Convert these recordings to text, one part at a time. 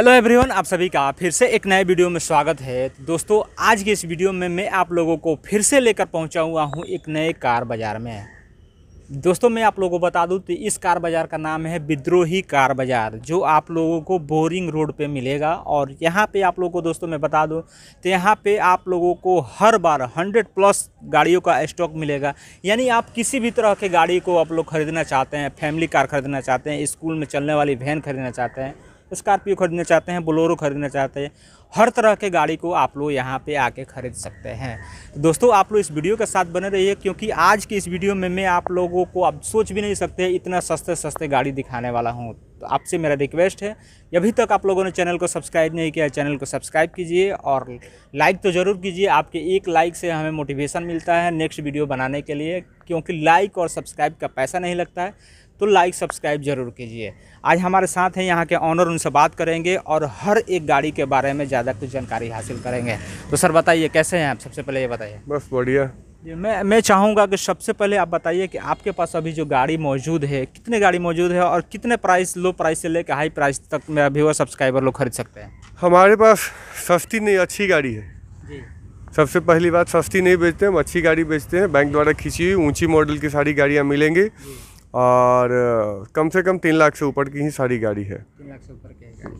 hello everyone आप सभी का फिर से एक नए वीडियो में स्वागत है दोस्तों आज के इस वीडियो में मैं आप लोगों को फिर से लेकर पहुंचा हुआ हूं एक नए कार बाज़ार में दोस्तों मैं आप लोगों को बता दूं तो इस कार बाज़ार का नाम है विद्रोही कार बाज़ार जो आप लोगों को बोरिंग रोड पे मिलेगा और यहाँ पे आप लोगों को दोस्तों मैं बता दूं तो यहाँ पे आप लोगों को हर बार 100 प्लस गाड़ियों का स्टॉक मिलेगा यानी आप किसी भी तरह के गाड़ी को आप लोग ख़रीदना चाहते हैं फैमिली कार ख़रीदना चाहते हैं स्कूल में चलने वाली वैन ख़रीदना चाहते हैं स्कॉर्पियो खरीदना चाहते हैं बोलोरो खरीदना चाहते हैं हर तरह के गाड़ी को आप लोग यहाँ पे आके खरीद सकते हैं तो दोस्तों आप लोग इस वीडियो के साथ बने रहिए क्योंकि आज की इस वीडियो में मैं आप लोगों को अब सोच भी नहीं सकते इतना सस्ते सस्ते गाड़ी दिखाने वाला हूँ तो आपसे मेरा रिक्वेस्ट है अभी तक आप लोगों ने चैनल को सब्सक्राइब नहीं किया चैनल को सब्सक्राइब कीजिए और लाइक तो ज़रूर कीजिए आपके एक लाइक से हमें मोटिवेशन मिलता है नेक्स्ट वीडियो बनाने के लिए क्योंकि लाइक और सब्सक्राइब का पैसा नहीं लगता है तो लाइक सब्सक्राइब ज़रूर कीजिए आज हमारे साथ हैं यहाँ के ऑनर उनसे बात करेंगे और हर एक गाड़ी के बारे में ज़्यादा कुछ जानकारी हासिल करेंगे तो सर बताइए कैसे हैं आप सबसे पहले ये बताइए बस बढ़िया मैं मैं चाहूँगा कि सबसे पहले आप बताइए कि आपके पास अभी जो गाड़ी मौजूद है कितने गाड़ी मौजूद है और कितने प्राइस लो प्राइस से लेकर हाई प्राइस तक में अभी वो सब्सक्राइबर लोग खरीद सकते हैं हमारे पास सस्ती नहीं अच्छी गाड़ी है जी सबसे पहली बात सस्ती नहीं बेचते हम अच्छी गाड़ी बेचते हैं बैंक द्वारा खींची हुई ऊँची मॉडल की सारी गाड़ियाँ मिलेंगी और कम से कम तीन लाख से ऊपर की ही सारी गाड़ी है तीन लाख से ऊपर की गाड़ी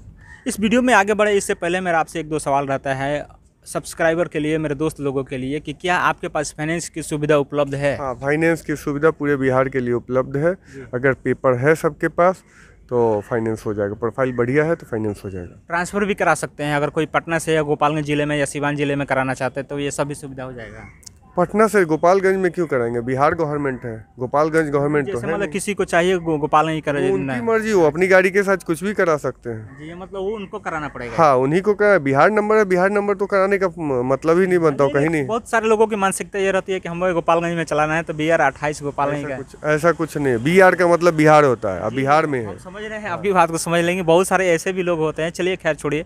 इस वीडियो में आगे बढ़े इससे पहले मेरा आपसे एक दो सवाल रहता है सब्सक्राइबर के लिए मेरे दोस्त लोगों के लिए कि क्या आपके पास फाइनेंस की सुविधा उपलब्ध है हाँ फाइनेंस की सुविधा पूरे बिहार के लिए उपलब्ध है अगर पेपर है सबके पास तो फाइनेंस हो जाएगा प्रोफाइल बढ़िया है तो फाइनेंस हो जाएगा ट्रांसफ़र भी करा सकते हैं अगर कोई पटना से या गोपालगंज जिले में या सिवान जिले में कराना चाहते हैं तो ये सभी सुविधा हो जाएगा पटना से गोपालगंज में क्यों कराएंगे बिहार गवर्नमेंट है गोपालगंज गवर्नमेंट तो है मतलब किसी को चाहिए गो, नहीं करा उनकी मर्जी वो अपनी गाड़ी के साथ कुछ भी करा सकते हैं जी मतलब वो उनको कराना पड़ेगा हाँ उन्हीं को करा बिहार नंबर है बिहार नंबर तो कराने का मतलब ही नहीं बनता कहीं नहीं बहुत सारे लोगों की मानसिकता ये रहती है की हमें गोपालगंज में चलाना है तो बी आर अट्ठाईस गोपालगंज का ऐसा कुछ नहीं बी आर का मतलब बिहार होता है अब बिहार में है समझ रहे हैं आपकी बात को समझ लेंगे बहुत सारे ऐसे भी लोग होते हैं चलिए खैर छोड़िए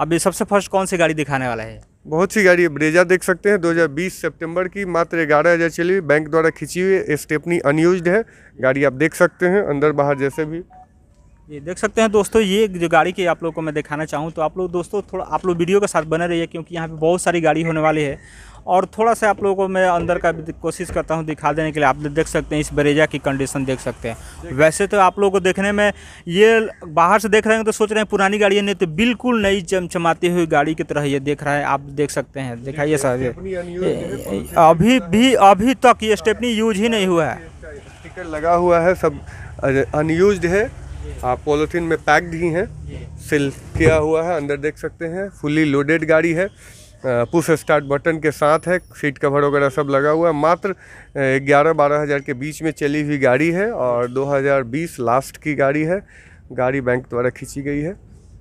अभी सबसे फर्स्ट कौन सी गाड़ी दिखाने वाला है बहुत सी गाड़ी है ब्रेजा देख सकते हैं 2020 सितंबर की मात्र ग्यारह हज़ार चली बैंक द्वारा खींची हुई स्टेपनी अनयूज है गाड़ी आप देख सकते हैं अंदर बाहर जैसे भी ये देख सकते हैं दोस्तों ये जो गाड़ी की आप लोग को मैं दिखाना चाहूँ तो आप लोग दोस्तों थोड़ा आप लोग वीडियो के साथ बने रहिए क्योंकि यहाँ पे बहुत सारी गाड़ी होने वाली है और थोड़ा सा आप लोगों को मैं अंदर का भी कोशिश करता हूँ दिखा देने के लिए आप लोग देख सकते हैं इस बरेजा की कंडीशन देख सकते हैं वैसे तो आप लोगों को देखने में ये बाहर से देख रहे हैं तो सोच रहे हैं पुरानी गाड़ियाँ नहीं तो बिल्कुल नई चमचमाती हुई गाड़ी की तरह ये देख रहा है आप देख सकते हैं दिखाइए सर ये अभी भी अभी तक ये स्टेपनी यूज ही नहीं हुआ है स्टिकर लगा हुआ है सब अनयूज है आप पॉलिथीन में पैक्ड ही हैं सिल किया हुआ है अंदर देख सकते हैं फुली लोडेड गाड़ी है पुश स्टार्ट बटन के साथ है सीट कवर वगैरह सब लगा हुआ है मात्र ग्यारह बारह हज़ार के बीच में चली हुई गाड़ी है और 2020 लास्ट की गाड़ी है गाड़ी बैंक द्वारा खींची गई है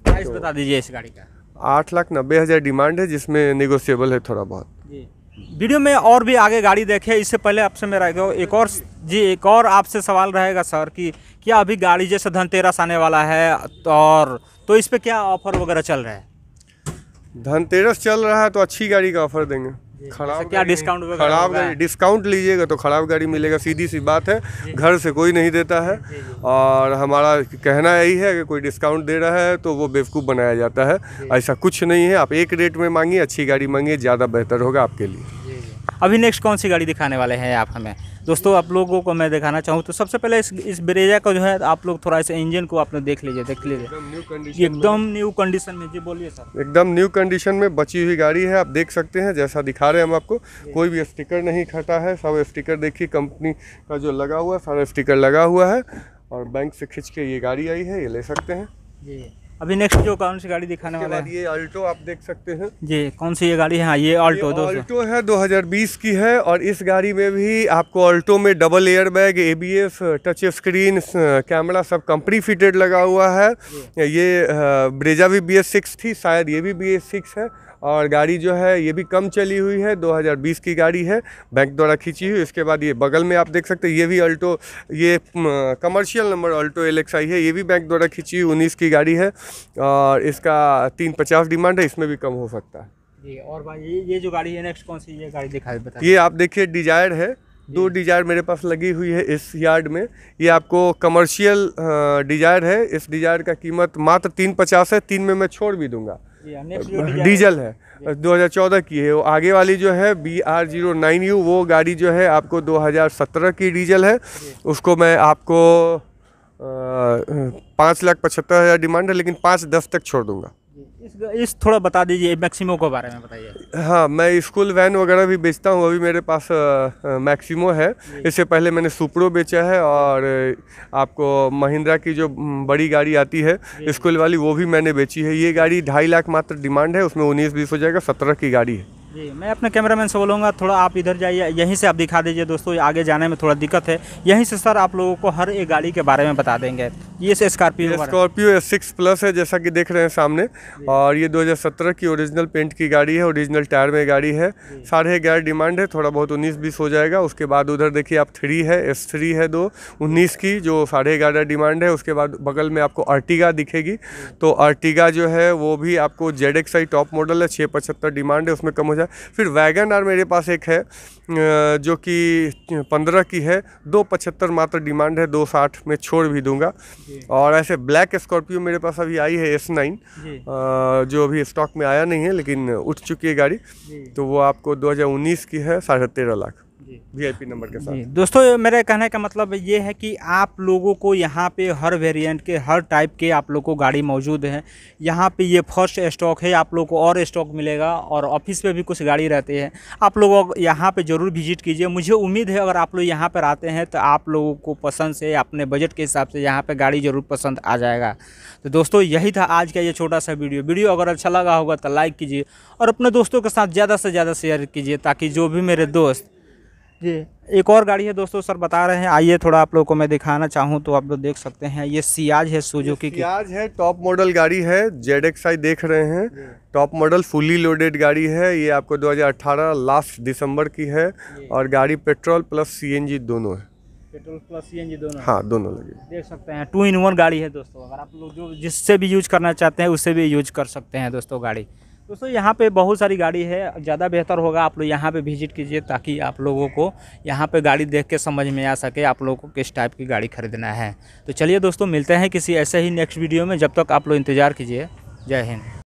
प्राइस तो बता दीजिए इस गाड़ी का आठ लाख नब्बे हज़ार डिमांड है जिसमें निगोशिएबल है थोड़ा बहुत जी वीडियो में और भी आगे गाड़ी देखें इससे पहले आपसे मेरा एक और जी एक और आपसे सवाल रहेगा सर कि क्या अभी गाड़ी जैसे धनतेरस आने वाला है और तो इस पर क्या ऑफर वगैरह चल रहा है धनतेरस चल रहा है तो अच्छी गाड़ी का ऑफर देंगे खराब क्या डिस्काउंट खराब गाड़ी डिस्काउंट लीजिएगा तो खराब गाड़ी मिलेगा सीधी सी बात है घर से कोई नहीं देता है और हमारा कहना यही है कि कोई डिस्काउंट दे रहा है तो वो बेवकूफ़ बनाया जाता है ऐसा कुछ नहीं है आप एक रेट में मांगिए अच्छी गाड़ी मांगिए ज़्यादा बेहतर होगा आपके लिए अभी नेक्स्ट कौन सी गाड़ी दिखाने वाले हैं आप हमें दोस्तों आप लोगों को मैं दिखाना चाहूँ तो सबसे पहले इस इस ब्रेजा का जो है आप लोग थोड़ा सा इंजन को आप लोग देख लीजिए देख लीजिए एकदम न्यू कंडीशन में जी बोलिए सर एकदम न्यू कंडीशन में बची हुई गाड़ी है आप देख सकते हैं जैसा दिखा रहे हैं हम आपको कोई भी स्टिकर नहीं खटा है सब स्टिकर देखिए कंपनी का जो लगा हुआ है सारा स्टिकर लगा हुआ है और बैंक से खींच के ये गाड़ी आई है ये ले सकते हैं जी अभी नेक्स्ट जो कौन सी गाड़ी दिखाने वाला है ये अल्टो आप देख सकते हैं जी कौन सी ये गाड़ी है हाँ ये अल्टो दो अल्टो है 2020 की है और इस गाड़ी में भी आपको अल्टो में double air bag a touch screen camera सब कंपनी फिटेड लगा हुआ है ये ब्रेजा भी बी एस सिक्स थी शायद ये भी बी एस सिक्स है और गाड़ी जो है ये भी कम चली हुई है 2020 की गाड़ी है बैंक द्वारा खींची हुई इसके बाद ये बगल में आप देख सकते हैं ये भी अल्टो ये कमर्शियल नंबर अल्टो एल है ये भी बैंक द्वारा खींची हुई उन्नीस की गाड़ी है और इसका तीन पचास डिमांड है इसमें भी कम हो सकता है जी और भाई ये ये जो गाड़ी है नेक्स्ट कौन सी ये गाड़ी दिखाई ये आप देखिए डिजायर है दो डिजायर मेरे पास लगी हुई है इस यार्ड में ये आपको कमर्शियल डिजायर है इस डिजायर का कीमत मात्र तीन पचास है तीन में मैं छोड़ भी दूंगा डीजल है 2014 की है वो आगे वाली जो है B R zero nine U वो गाड़ी जो है आपको 2017 की डीजल है उसको मैं आपको पाँच लाख पचहत्तर हज़ार डिमांड है लेकिन पाँच दस तक छोड़ दूंगा इस इस थोड़ा बता दीजिए मैक्सिमो के बारे में बताइए हाँ मैं स्कूल वैन वगैरह भी बेचता हूँ अभी मेरे पास मैक्सिमो है इससे पहले मैंने सुप्रो बेचा है और आपको महिंद्रा की जो बड़ी गाड़ी आती है स्कूल वाली वो भी मैंने बेची है ये गाड़ी ढाई लाख मात्र डिमांड है उसमें उन्नीस बीस हो जाएगा सत्रह की गाड़ी है जी मैं अपने कैमरामैन से बोलूँगा थोड़ा आप इधर जाइए यहीं से आप दिखा दीजिए दोस्तों आगे जाने में थोड़ा दिक्कत है यहीं से सर आप लोगों को हर एक गाड़ी के बारे में बता देंगे ये से Scorpio Scorpio S six plus है जैसा कि देख रहे हैं सामने और ये 2017 की ओरिजिनल पेंट की गाड़ी है ओरिजिनल टायर में गाड़ी है साढ़े ग्यारह डिमांड है थोड़ा बहुत उन्नीस बीस हो जाएगा उसके बाद उधर देखिए आप थ्री है एस थ्री है दो उन्नीस की जो साढ़े ग्यारह डिमांड है उसके बाद बगल में आपको अर्टिगा दिखेगी तो अर्टिगा जो है वो भी आपको Z X I top model है छः पचहत्तर डिमांड है उसमें कम हो जाए फिर वैगन आर मेरे पास एक है जो कि पंद्रह की है दो पचहत्तर मात्र डिमांड है दो साठ में छोड़ भी दूंगा और ऐसे ब्लैक स्कॉर्पियो मेरे पास अभी आई है एस नाइन जो अभी स्टॉक में आया नहीं है लेकिन उठ चुकी है गाड़ी तो वो आपको 2019 की है साढ़े तेरह लाख वीआईपी नंबर के साथ दोस्तों मेरे कहने का मतलब ये है कि आप लोगों को यहाँ पे हर वेरिएंट के हर टाइप के आप लोगों को गाड़ी मौजूद है यहाँ पे ये फर्स्ट स्टॉक है आप लोग को और स्टॉक मिलेगा और ऑफिस में भी कुछ गाड़ी रहती है आप लोग यहाँ पर ज़रूर विजिट कीजिए मुझे उम्मीद है अगर आप लोग यहाँ पर आते हैं तो आप लोगों को पसंद से अपने बजट के हिसाब से यहाँ पर गाड़ी ज़रूर पसंद आ जाएगा तो दोस्तों यही था आज का ये छोटा सा वीडियो वीडियो अगर अच्छा लगा होगा तो लाइक कीजिए और अपने दोस्तों के साथ ज़्यादा से ज़्यादा शेयर कीजिए ताकि जो भी मेरे दोस्त जी एक और गाड़ी है दोस्तों सर बता रहे हैं आइए थोड़ा आप लोगों को मैं दिखाना चाहूँ तो आप लोग देख सकते हैं ये सियाज है सुजुकी की सियाज है टॉप मॉडल गाड़ी है जेड एक्स आई देख रहे हैं टॉप मॉडल फुली लोडेड गाड़ी है ये आपको 2018 लास्ट दिसंबर की है और गाड़ी पेट्रोल प्लस सी दोनों है पेट्रोल प्लस सी दोनों हाँ दोनों लगे देख सकते हैं टू इन वन गाड़ी है दोस्तों अगर आप लोग जो जिससे भी यूज करना चाहते हैं उससे भी यूज कर सकते हैं दोस्तों गाड़ी दोस्तों यहाँ पे बहुत सारी गाड़ी है ज़्यादा बेहतर होगा आप लोग यहाँ पे विजिट कीजिए ताकि आप लोगों को यहाँ पे गाड़ी देख के समझ में आ सके आप लोगों को किस टाइप की गाड़ी खरीदना है तो चलिए दोस्तों मिलते हैं किसी ऐसे ही नेक्स्ट वीडियो में जब तक आप लोग इंतज़ार कीजिए जय हिंद